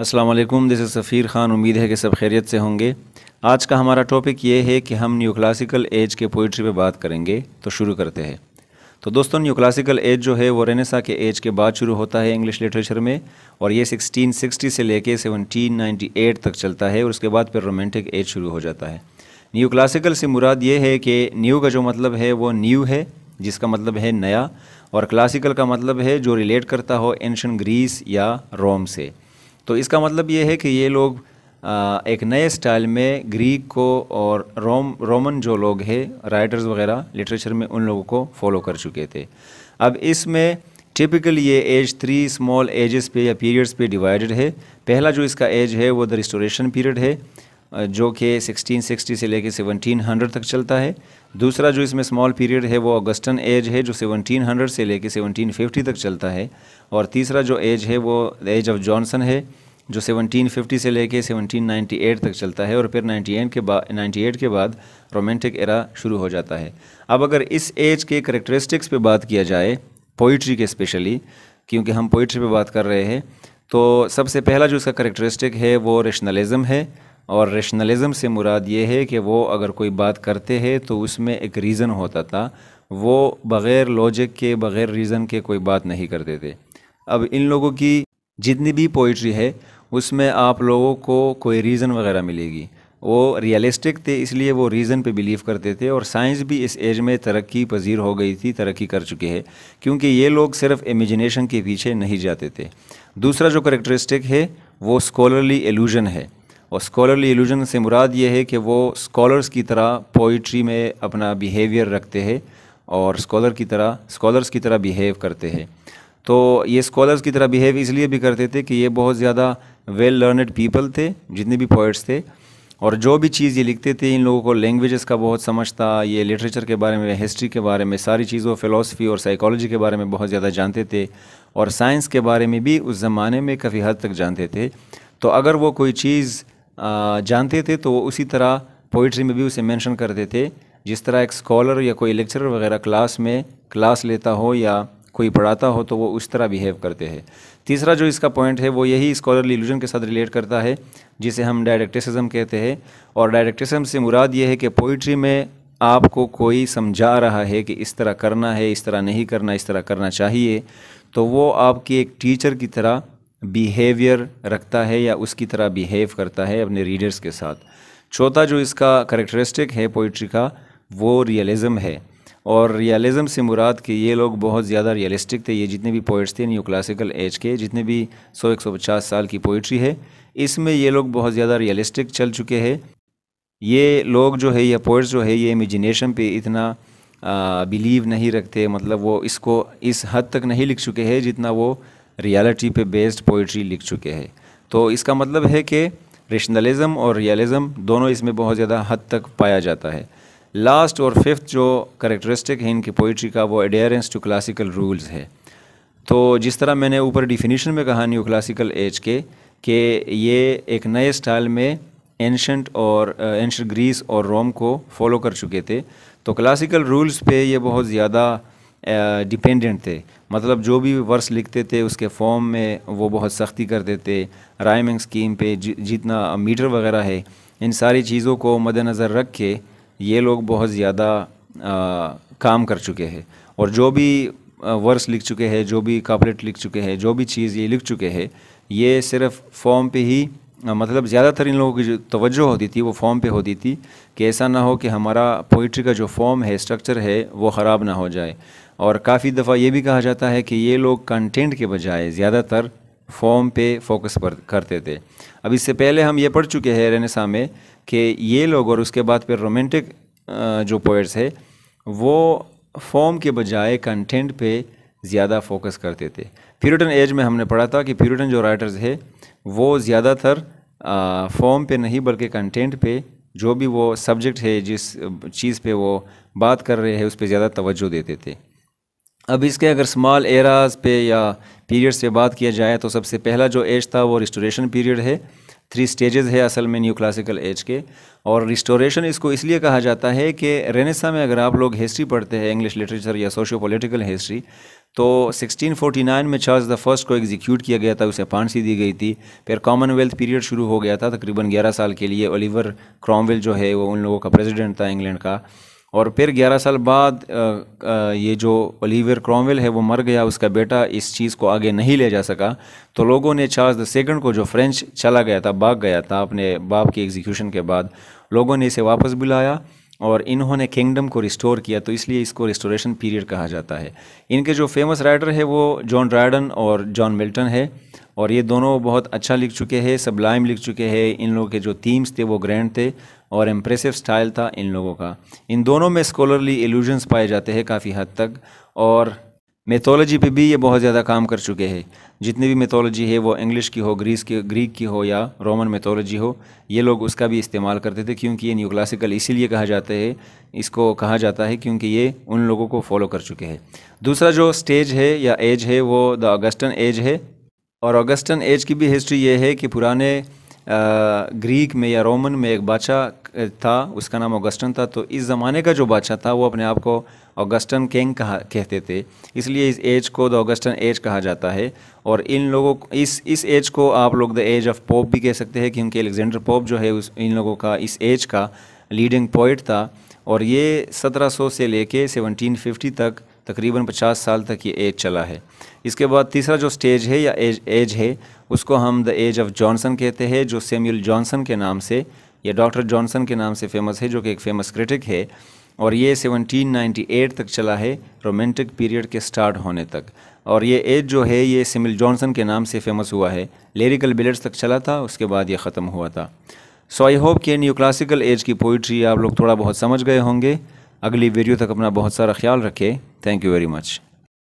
Aslam this is Safeer Khan उम्मीद है कि सब खैरियत से होंगे आज का हमारा टॉपिक ये है कि हम न्यू क्लासिकल एज के पोइट्री पे बात करेंगे तो शुरू करते हैं तो दोस्तों न्यू क्लासिकल एज जो है वो रेनेसा के एज के बाद शुरू होता है इंग्लिश लिटरेचर में और ये 1660 से लेके 1798 तक चलता है और उसके बाद फिर रोमांटिक एज शुरू हो जाता है न्यू क्लासिकल से मुराद ये है कि न्यू का जो मतलब है वो न्यू है जिसका मतलब है नया और क्लासिकल का मतलब है जो रिलेट करता हो एंशन ग्रीस या रोम से तो इसका मतलब ये है कि ये लोग एक नए स्टाइल में ग्रीक को और रोम रोमन जो लोग हैं राइटर्स वगैरह लिटरेचर में उन लोगों को फॉलो कर चुके थे अब इसमें टिपिकली ये एज थ्री स्मॉल एजेस पे या पीरियड्स पे डिवाइडेड है पहला जो इसका एज है वो द रिस्टोरेशन पीरियड है जो कि 1660 से लेकर 1700 तक चलता है दूसरा जो इसमें स्मॉल पीरियड है वो अगस्टन एज है जो 1700 से लेकर 1750 तक चलता है और तीसरा जो एज है वो एज ऑफ जॉनसन है जो 1750 से लेके 1798 तक चलता है और फिर 98 के बाद 98 के बाद रोमांटिक एरा शुरू हो जाता है अब अगर इस एज के करेक्टरिस्टिक्स पे बात किया जाए पोइट्री के स्पेशली क्योंकि हम पोइट्री पे बात कर रहे हैं तो सबसे पहला जो इसका करेक्टरिस्टिक है वो रेशनलिज़म है और रेशनलिज़म से मुराद ये है कि वो अगर कोई बात करते हैं तो उसमें एक रीज़न होता था वो बग़ैर लॉजिक के बग़ैर रीज़न के कोई बात नहीं करते थे अब इन लोगों की जितनी भी पोइट्री है उसमें आप लोगों को कोई रीज़न वगैरह मिलेगी वो रियलिस्टिक थे इसलिए वो रीज़न पे बिलीव करते थे और साइंस भी इस एज में तरक्की पजीर हो गई थी तरक्की कर चुके हैं क्योंकि ये लोग सिर्फ इमेजिनेशन के पीछे नहीं जाते थे दूसरा जो करेक्टरिस्टिक है वो स्कॉलरली एलूजन है और स्कॉलरली एलूजन से मुराद ये है कि वो स्कॉलर्स की तरह पोइट्री में अपना बिहेवियर रखते हैं और स्कॉलर की तरह स्कॉलर्स की तरह बिहेव करते हैं तो ये स्कॉलर्स की तरह बिहेव इसलिए भी करते थे कि ये बहुत ज़्यादा वेल लर्नड पीपल थे जितने भी पोइट्स थे और जो भी चीज़ ये लिखते थे इन लोगों को लैंग्वेजेस का बहुत समझता ये लिटरेचर के बारे में हिस्ट्री के बारे में सारी चीज़ों फ़िलासफ़ी और साइकोलॉजी के बारे में बहुत ज़्यादा जानते थे और साइंस के बारे में भी उस ज़माने में काफ़ी हद तक जानते थे तो अगर वो कोई चीज़ जानते थे तो उसी तरह पोइट्री में भी उसे मेंशन करते थे जिस तरह एक स्कॉलर या कोई लेक्चरर वगैरह क्लास में क्लास लेता हो या कोई पढ़ाता हो तो वो उस तरह बिहेव करते हैं तीसरा जो इसका पॉइंट है वो यही स्कॉलरली इल्यूजन के साथ रिलेट करता है जिसे हम डायरेक्टिसिज्म कहते हैं और डायरेक्टिसिज्म से मुराद ये है कि पोइट्री में आपको कोई समझा रहा है कि इस तरह करना है इस तरह नहीं करना इस तरह करना चाहिए तो वो आपकी एक टीचर की तरह बिहेवियर रखता है या उसकी तरह बिहेव करता है अपने रीडर्स के साथ चौथा जो इसका करेक्टरिस्टिक है पोइट्री का वो रियलिज़म है और रियलिज़म से मुराद कि ये लोग बहुत ज़्यादा रियलिस्टिक थे ये जितने भी पोइट्स थे न्यू क्लासिकल एज के जितने भी 100 150 साल की पोइट्री है इसमें ये लोग बहुत ज़्यादा रियलिस्टिक चल चुके हैं ये लोग जो है या पोइट्स जो है ये इमेजिनेशन पे इतना बिलीव नहीं रखते मतलब वो इसको इस हद तक नहीं लिख चुके हैं जितना वो रियलिटी पे बेस्ड पोइट्री लिख चुके हैं तो इसका मतलब है कि रेशनलिज्म और रियलिज़म दोनों इसमें बहुत ज़्यादा हद तक पाया जाता है लास्ट और फिफ्थ जो करेक्टरिस्टिक है इनकी पोइट्री का वो एडेयरेंस टू क्लासिकल रूल्स है तो जिस तरह मैंने ऊपर डिफिनीशन में कहा न्यू क्लासिकल एज के कि ये एक नए स्टाइल में एंशंट और एंशंट uh, ग्रीस और रोम को फॉलो कर चुके थे तो क्लासिकल रूल्स पे ये बहुत ज़्यादा डिपेंडेंट थे मतलब जो भी वर्स लिखते थे उसके फॉर्म में वो बहुत सख्ती करते थे राइमिंग स्कीम पे जितना मीटर वगैरह है इन सारी चीज़ों को मद्दनज़र रख के ये लोग बहुत ज़्यादा काम कर चुके हैं और जो भी वर्स लिख चुके हैं जो भी कापलेट लिख चुके हैं जो भी चीज़ ये लिख चुके हैं ये सिर्फ फॉर्म पे ही मतलब ज़्यादातर इन लोगों की जो तवज्जो होती थी वो फॉर्म पे होती थी कि ऐसा ना हो कि हमारा पोइट्री का जो फॉर्म है स्ट्रक्चर है वो ख़राब ना हो जाए और काफ़ी दफ़ा ये भी कहा जाता है कि ये लोग कंटेंट के बजाय ज़्यादातर फॉर्म पे फोकस पर करते थे अब इससे पहले हम ये पढ़ चुके हैं रेनेसा में कि ये लोग और उसके बाद फिर रोमेंटिक जो पोइट्स है वो फॉर्म के बजाय कंटेंट पे ज़्यादा फोकस करते थे प्यूरिटन एज में हमने पढ़ा था कि प्यूरिटन जो राइटर्स है वो ज़्यादातर फॉर्म पे नहीं बल्कि कंटेंट पे जो भी वो सब्जेक्ट है जिस चीज़ पे वो बात कर रहे हैं उस पर ज़्यादा तवज्जो देते थे अब इसके अगर स्मॉल एराज पे या पीरियड्स पे बात किया जाए तो सबसे पहला जो एज था वो रिस्टोरेशन पीरियड है थ्री स्टेजेस है असल में न्यू क्लासिकल एज के और रिस्टोरेशन इसको इसलिए कहा जाता है कि रेनेसा में अगर आप लोग हिस्ट्री पढ़ते हैं इंग्लिश लिटरेचर या सोशो पोलिटिकल हिस्ट्री तो 1649 में चार्ल्स द फर्स्ट को एग्जीक्यूट किया गया था उसे फांसी दी गई थी फिर कॉमनवेल्थ पीरियड शुरू हो गया था तकरीबन 11 साल के लिए ओलिवर क्रॉमवेल जो है वो उन लोगों का प्रेसिडेंट था इंग्लैंड का और फिर 11 साल बाद ये जो ओलिवियर क्रॉमवेल है वो मर गया उसका बेटा इस चीज़ को आगे नहीं ले जा सका तो लोगों ने चार्ल्स द सेकेंड को जो फ्रेंच चला गया था भाग गया था अपने बाप की एग्जीक्यूशन के बाद लोगों ने इसे वापस बुलाया और इन्होंने किंगडम को रिस्टोर किया तो इसलिए इसको रिस्टोरेशन पीरियड कहा जाता है इनके जो फेमस राइटर है वो जॉन ड्राइडन और जॉन मिल्टन है और ये दोनों बहुत अच्छा लिख चुके हैं सब लिख चुके हैं इन लोगों के जो थीम्स थे वो ग्रैंड थे और इम्प्रेसिव स्टाइल था इन लोगों का इन दोनों में स्कॉलरली एल्यूजन्स पाए जाते हैं काफ़ी हद तक और मेथोलॉजी पे भी ये बहुत ज़्यादा काम कर चुके हैं जितनी भी मेथोलॉजी है वो इंग्लिश की हो ग्रीस की ग्रीक की हो या रोमन मेथोलॉजी हो ये लोग उसका भी इस्तेमाल करते थे क्योंकि ये न्यू क्लासिकल इसीलिए कहा जाता है इसको कहा जाता है क्योंकि ये उन लोगों को फॉलो कर चुके हैं दूसरा जो स्टेज है या एज है वो द अगस्टन एज है और अगस्टन एज की भी हिस्ट्री ये है कि पुराने ग्रीक में या रोमन में एक बादशाह था उसका नाम ऑगस्टन था तो इस ज़माने का जो बादशाह था वो अपने आप को ऑगस्टन किंग कहा कहते थे इसलिए इस एज को द ऑगस्टन एज कहा जाता है और इन लोगों इस इस एज को आप लोग द एज ऑफ पोप भी कह सकते हैं क्योंकि एलेक्जेंडर पोप जो है उस इन लोगों का इस एज का लीडिंग पोइट था और ये 1700 से लेके 1750 तक तकरीबन 50 साल तक ये एज चला है इसके बाद तीसरा जो स्टेज है या एज एज है उसको हम द एज ऑफ जॉनसन कहते हैं जो सेम्यूल जॉनसन के नाम से या डॉक्टर जॉनसन के नाम से फेमस है जो कि एक फेमस क्रिटिक है और ये 1798 तक चला है रोमांटिक पीरियड के स्टार्ट होने तक और ये एज जो है ये सिमिल जॉनसन के नाम से फेमस हुआ है लिरिकल बिलेट्स तक चला था उसके बाद ये ख़त्म हुआ था सो आई होप कि न्यू क्लासिकल एज की पोइट्री आप लोग थोड़ा बहुत समझ गए होंगे अगली वीडियो तक अपना बहुत सारा ख्याल रखें थैंक यू वेरी मच